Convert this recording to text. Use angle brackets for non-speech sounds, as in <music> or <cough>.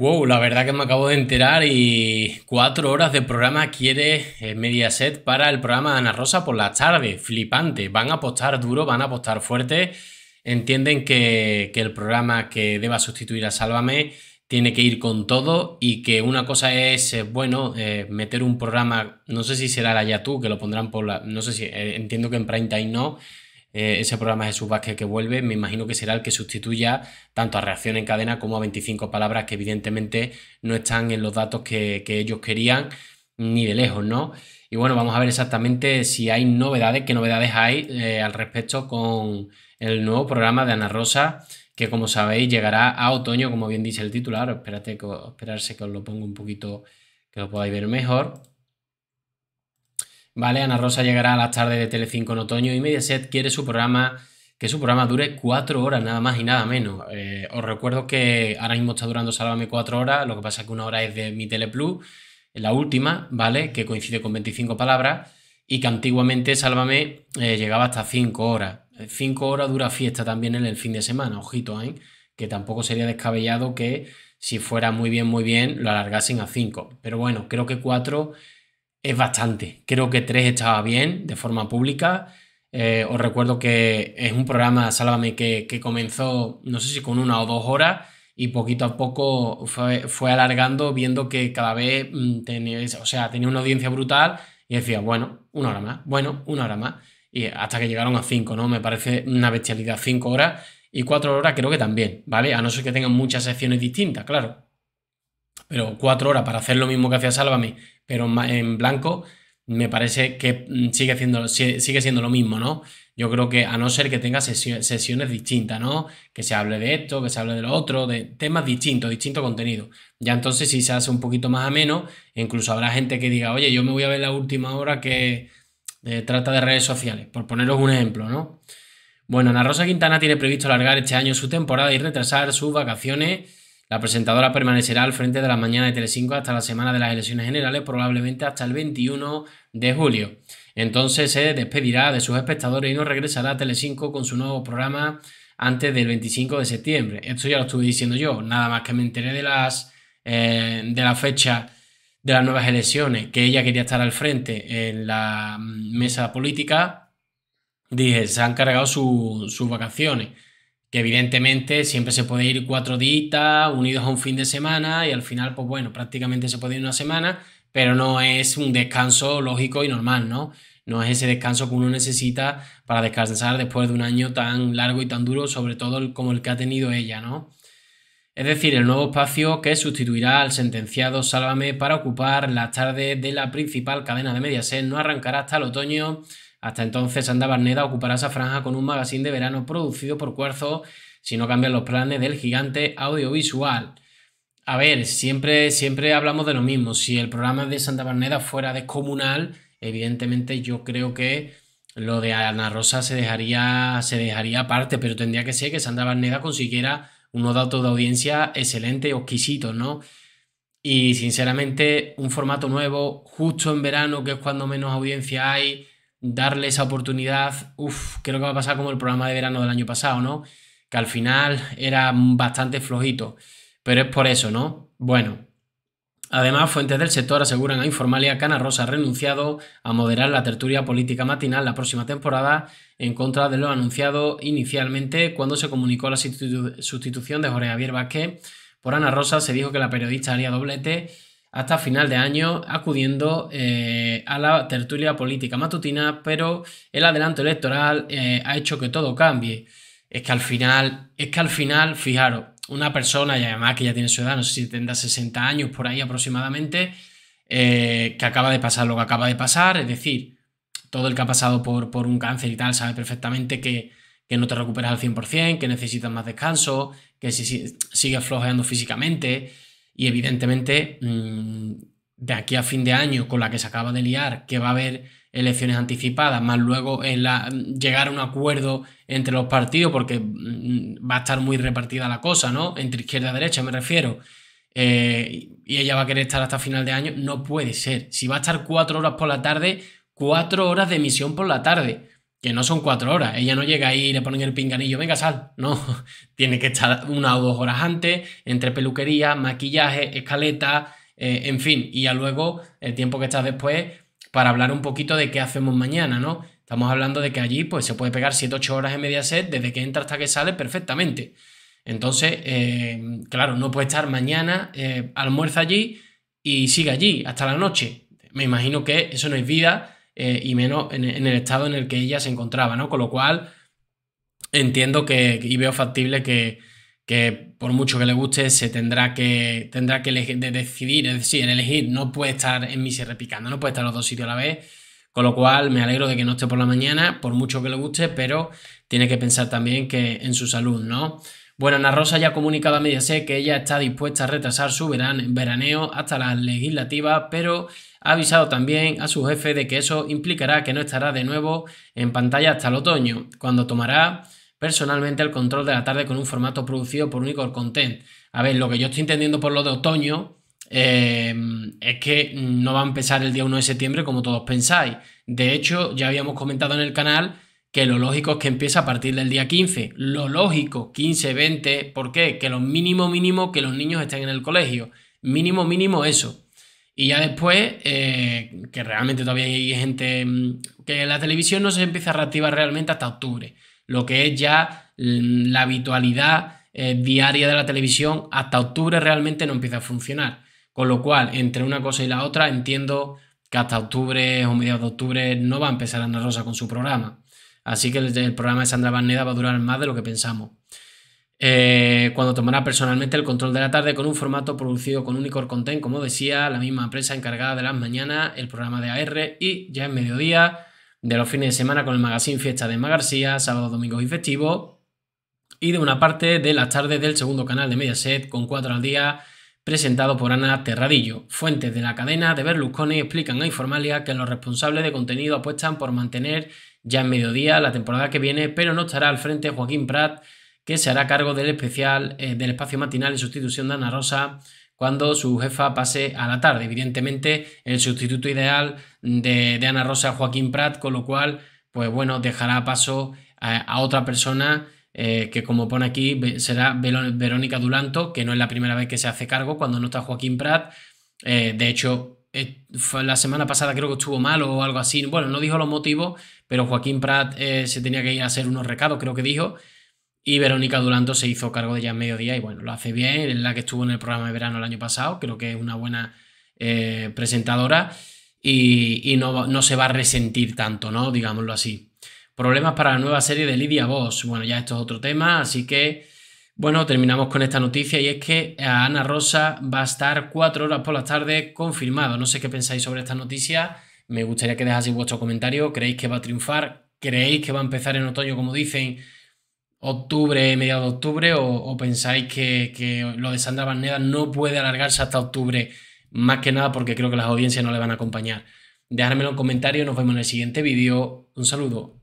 Wow, la verdad que me acabo de enterar y cuatro horas de programa quiere eh, Mediaset para el programa de Ana Rosa por la tarde. Flipante. Van a apostar duro, van a apostar fuerte. Entienden que, el programa que deba sustituir a Sálvame tiene que ir con todo y que una cosa es, eh, bueno, eh, meter un programa, no sé si será la tú que lo pondrán por la, no sé si, entiendo que en prime time no, eh, ese programa Jesús Vázquez que vuelve, me imagino que será el que sustituya tanto a reacción en cadena como a 25 palabras que evidentemente no están en los datos que, ellos querían ni de lejos, ¿no? Y bueno, vamos a ver exactamente si hay novedades, qué novedades hay eh, al respecto con el nuevo programa de Ana Rosa, que como sabéis llegará a otoño, como bien dice el titular. Espérate, esperarse que os lo pongo un poquito, que lo podáis ver mejor. ¿vale? Ana Rosa llegará a las tardes de Telecinco en otoño y Mediaset quiere su programa, que su programa dure cuatro horas, nada más y nada menos. Eh, os recuerdo que ahora mismo está durando Sálvame cuatro horas, lo que pasa es que una hora es de mi Teleplus, la última, ¿vale? Que coincide con 25 palabras y que antiguamente Sálvame eh, llegaba hasta cinco horas. Cinco horas dura fiesta también en el fin de semana, ojito, ¿eh? Que tampoco sería descabellado que si fuera muy bien, muy bien, lo alargasen a cinco. Pero bueno, creo que cuatro... 4 es bastante. Creo que tres estaba bien de forma pública. Eh, os recuerdo que es un programa, Sálvame, que, comenzó, no sé si con una o dos horas, y poquito a poco fue, alargando, viendo que cada vez mm, tenía, o sea, tenía una audiencia brutal y decía, bueno, una hora más, bueno, una hora más. Y hasta que llegaron a cinco, ¿no? Me parece una bestialidad, cinco horas y cuatro horas creo que también, ¿vale? A no ser que tengan muchas secciones distintas, claro pero cuatro horas para hacer lo mismo que hacía Sálvame, pero en blanco, me parece que mm, sigue siendo, sigue lo mismo, ¿no? Yo creo que a no ser que tenga sesiones distintas, ¿no? Que se hable de esto, que se hable de lo otro, de temas distintos, distinto contenido. Ya entonces si se hace un poquito más ameno, e incluso habrá gente que diga, oye, yo me voy a ver la última hora que eh, trata de redes sociales, por poneros un ejemplo, ¿no? Bueno, Ana Rosa Quintana tiene previsto alargar este año su temporada y retrasar sus vacaciones la presentadora permanecerá al frente de la mañana de Telecinco hasta la semana de las elecciones generales, probablemente hasta el 21 de julio. Entonces se despedirá de sus espectadores y no regresará a Telecinco con su nuevo programa antes del 25 de septiembre. Esto ya lo estuve diciendo yo, nada más que me enteré de las eh, de la fecha de las nuevas elecciones, que ella quería estar al frente en la mesa política. Dije, se han cargado sus vacaciones que evidentemente siempre se puede ir cuatro días unidos a un fin de semana y al final, pues bueno, prácticamente se puede ir una semana, pero no es un descanso lógico y normal, ¿no? No es ese descanso que uno necesita para descansar después de un año tan largo y tan duro, sobre todo como el que ha tenido ella, ¿no? Es decir, el nuevo espacio que sustituirá al sentenciado Sálvame para ocupar las tardes de la principal cadena de Mediaset no arrancará hasta el otoño hasta entonces ¿Santa Barneda ocupará esa franja con un magazine de verano producido por Cuarzo si no cambian los planes del gigante audiovisual. A ver, siempre, siempre hablamos de lo mismo. Si el programa de Santa Barneda fuera descomunal, evidentemente yo creo que lo de Ana Rosa se dejaría, se dejaría aparte, pero tendría que ser que Santa Barneda consiguiera unos datos de audiencia excelentes o exquisitos, ¿no? Y sinceramente, un formato nuevo, justo en verano, que es cuando menos audiencia hay, darle esa oportunidad, uff, creo que va a pasar como el programa de verano del año pasado, ¿no? Que al final era bastante flojito, pero es por eso, ¿no? Bueno. Además, fuentes del sector aseguran a Informalia que Ana Rosa ha renunciado a moderar la tertulia política matinal la próxima temporada en contra de lo anunciado inicialmente cuando se comunicó la sustitución de Jorge Javier Vázquez por Ana Rosa. Se dijo que la periodista haría doblete hasta final de año acudiendo eh, a la tertulia política matutina, pero el adelanto electoral eh, ha hecho que todo cambie. Es que al final, es que al final, fijaros, una persona, y además que ya tiene su edad, no sé si tendrá 60 años por ahí aproximadamente, eh, que acaba de pasar lo que acaba de pasar, es decir, todo el que ha pasado por, un cáncer y tal sabe perfectamente que, no te recuperas al 100%, que necesitas más descanso, que si, si sigues flojeando físicamente, y evidentemente, mm, de aquí a fin de año, con la que se acaba de liar, que va a haber elecciones anticipadas, más luego en la, llegar a un acuerdo entre los partidos, porque mm, va a estar muy repartida la cosa, ¿no? Entre izquierda y derecha me refiero. Eh, y ella va a querer estar hasta final de año, no puede ser. Si va a estar cuatro horas por la tarde, cuatro horas de emisión por la tarde que no son cuatro horas. Ella no llega ahí y le ponen el pinganillo, venga, sal. No, <laughs> tiene que estar una o dos horas antes, entre peluquería, maquillaje, escaleta, eh, en fin. Y ya luego el tiempo que estás después para hablar un poquito de qué hacemos mañana, ¿no? Estamos hablando de que allí pues, se puede pegar 7-8 horas en media set desde que entra hasta que sale perfectamente. Entonces, eh, claro, no puede estar mañana, eh, almuerza allí y sigue allí hasta la noche. Me imagino que eso no es vida eh, y menos en, el estado en el que ella se encontraba, ¿no? Con lo cual, entiendo que y veo factible que, que por mucho que le guste, se tendrá que, tendrá que decidir, es decir, elegir, no puede estar en misa repicando, no puede estar los dos sitios a la vez. Con lo cual me alegro de que no esté por la mañana, por mucho que le guste, pero tiene que pensar también que en su salud, ¿no? Bueno, Ana Rosa ya ha comunicado a Mediaset que ella está dispuesta a retrasar su veraneo hasta las legislativas, pero ha avisado también a su jefe de que eso implicará que no estará de nuevo en pantalla hasta el otoño, cuando tomará personalmente el control de la tarde con un formato producido por Unicorn Content. A ver, lo que yo estoy entendiendo por lo de otoño eh, es que no va a empezar el día 1 de septiembre como todos pensáis. De hecho, ya habíamos comentado en el canal que lo lógico es que empiece a partir del día 15. Lo lógico, 15, 20, ¿por qué? Que lo mínimo mínimo que los niños estén en el colegio. Mínimo mínimo eso. Y ya después, eh, que realmente todavía hay gente mm, que la televisión no se empieza a reactivar realmente hasta octubre. Lo que es ya mm, la habitualidad eh, diaria de la televisión hasta octubre realmente no empieza a funcionar. Con lo cual, entre una cosa y la otra, entiendo que hasta octubre o mediados de octubre no va a empezar Ana Rosa con su programa. Así que el, programa de Sandra Barneda va a durar más de lo que pensamos. Eh, cuando tomará personalmente el control de la tarde con un formato producido con Unicor Content, como decía, la misma empresa encargada de las mañanas, el programa de AR y ya en mediodía de los fines de semana con el magazine Fiesta de Emma García, sábado, domingo y festivo y de una parte de las tardes del segundo canal de Mediaset con cuatro al día presentado por Ana Terradillo. Fuentes de la cadena de Berlusconi explican a Informalia que los responsables de contenido apuestan por mantener ya en mediodía la temporada que viene, pero no estará al frente Joaquín Prat, que se hará cargo del especial eh, del espacio matinal en sustitución de Ana Rosa cuando su jefa pase a la tarde. Evidentemente, el sustituto ideal de, Ana Rosa es Joaquín Prat, con lo cual, pues bueno, dejará paso a otra persona eh, que como pone aquí será Verónica Dulanto, que no es la primera vez que se hace cargo cuando no está Joaquín Prat. Eh, de hecho, eh, fue la semana pasada creo que estuvo mal o algo así. Bueno, no dijo los motivos, pero Joaquín Prat se tenía que ir a hacer unos recados, creo que dijo. Y Verónica Dulanto se hizo cargo de ella en mediodía y bueno, lo hace bien, es la que estuvo en el programa de verano el año pasado, creo que es una buena presentadora y, no, no se va a resentir tanto, ¿no? Digámoslo así. Problemas para la nueva serie de Lidia Voss. Bueno, ya esto es otro tema, así que, bueno, terminamos con esta noticia y es que eh, Ana Rosa va a estar cuatro horas por la tarde confirmado. No sé qué pensáis sobre esta noticia. Me gustaría que dejaseis vuestro comentario. ¿Creéis que va a triunfar? ¿Creéis que va a empezar en otoño, como dicen? octubre, mediados de octubre, o, pensáis que, lo de Sandra Barneda no puede alargarse hasta octubre, más que nada porque creo que las audiencias no le van a acompañar. Dejármelo en comentarios, nos vemos en el siguiente vídeo. Un saludo.